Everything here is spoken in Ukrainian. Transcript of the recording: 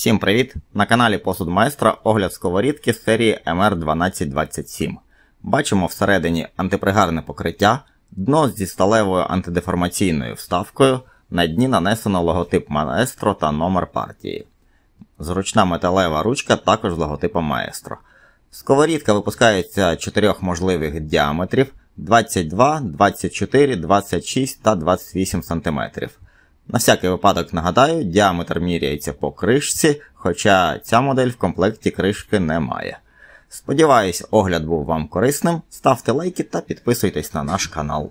Всім привіт! На каналі Посуд Майстра огляд сковорідки з серії MR1227. Бачимо всередині антипригарне покриття, дно зі сталевою антидеформаційною вставкою, на дні нанесено логотип маестро та номер партії. Зручна металева ручка також з логотипом маестро. Сковорідка випускається чотирьох можливих діаметрів 22, 24, 26 та 28 см. На всякий випадок нагадаю, діаметр міряється по кришці, хоча ця модель в комплекті кришки немає. Сподіваюсь, огляд був вам корисним. Ставте лайки та підписуйтесь на наш канал.